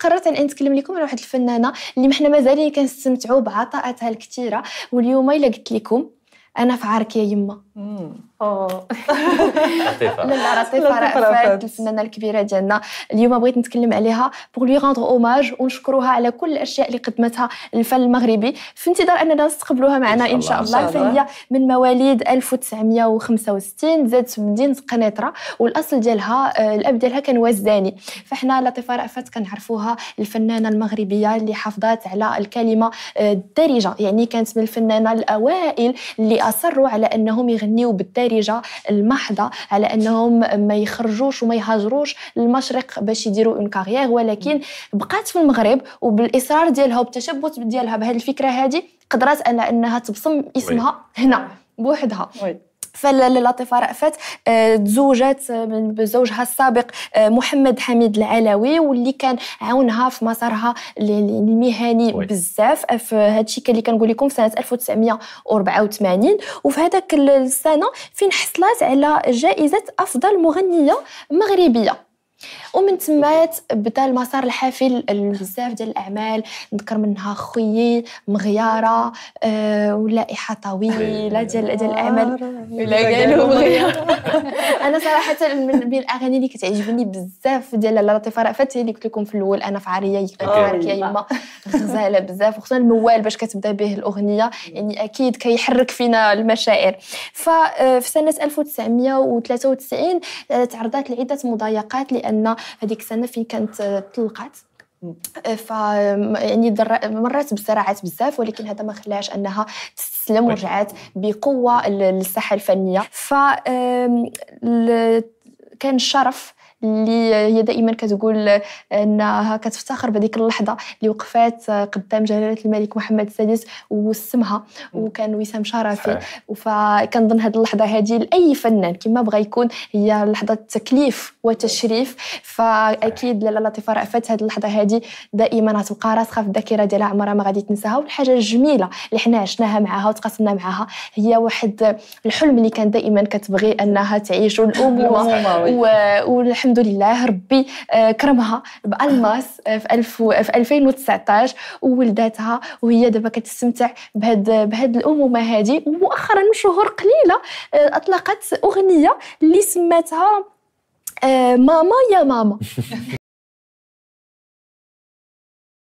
قررت ان نتكلم لكم على واحد الفنانه اللي حنا مازالين كنستمتعوا بعطاءاتها الكثيره واليوم الا قلت لكم انا في عارك يا يما لا لطيفه رأفت الفنانه الكبيره ديالنا اليوم بغيت نتكلم عليها بوغ لي غوندغ اوماج ونشكروها على كل الاشياء اللي قدمتها الفن المغربي في انتظار اننا نستقبلوها معنا ان شاء الله فهي من مواليد 1965 زادت في مدينه قنيطره والاصل ديالها آه، الاب ديالها كان وزداني فحنا لطيفه رأفت كنعرفوها الفنانه المغربيه اللي حافظات على الكلمه آه، الدارجه يعني كانت من الفنانه الاوائل اللي اصروا على انهم يغنيوا بالدارجه المحضه على انهم ما يخرجوش وما يهاجروش للمشرق باش يديروا اون كارير ولكن بقات في المغرب وبالاصرار ديالها وبالتشبث ديالها بهذه الفكره هذه قدرات انها تبصم اسمها هنا بوحدها فاللطيفه رأفت آه، تزوجات بزوجها السابق آه، محمد حميد العلوي واللي كان عاونها في مسارها المهني بزاف آه، في هذا الشيء اللي كنقول لكم في سنه 1984 وفي هذاك السنه فين حصلت على جائزه افضل مغنيه مغربيه ومن تمات بدا المسار الحافل بزاف ديال الاعمال نذكر منها خويي مغياره أه ولائحه طويله ديال ديال الاعمال آه، ولا قالوا مغياره انا صراحه من الاغاني اللي كتعجبني بزاف ديال لطيفه رأفت اللي قلت لكم في الاول انا في عارية فعارك يا يما غزاله بزاف وخصوصا الموال باش كتبدا به الاغنيه يعني اكيد كيحرك فينا المشاعر ففي آه، سنه 1993 آه، تعرضت لعده مضايقات لان هذيك السنه فين كانت طلقات آه، آه، ف يعني مرات بصراعات بزاف ولكن هذا ما خلاش انها تستسلم طيب. ورجعات بقوه للساحه الفنيه ف كان شرف اللي هي دائما كتقول انها كتفتخر بهذيك اللحظه اللي وقفات قدام جلاله الملك محمد السادس وسمها وكان وسام شرفي فكنظن هذه اللحظه هذه لاي فنان كما بغى يكون هي لحظه تكليف وتشريف فاكيد لاله لطيفه رأفت هذه اللحظه هذه دائما غتبقى راسخه في الذاكره ديالها عمرها ما غادي تنساها والحاجه الجميله اللي حنا عشناها معها وتقاسمنا معها هي واحد الحلم اللي كان دائما كتبغي انها تعيشه الامومه والحمد الحمد لله ربي آه، كرمها بالماس آه، في 2019 وولداتها وهي دابا كتستمتع بهاد بهاد الامومه هذه ومؤخرا من شهور قليله آه، اطلقت اغنيه اللي سماتها ماما يا ماما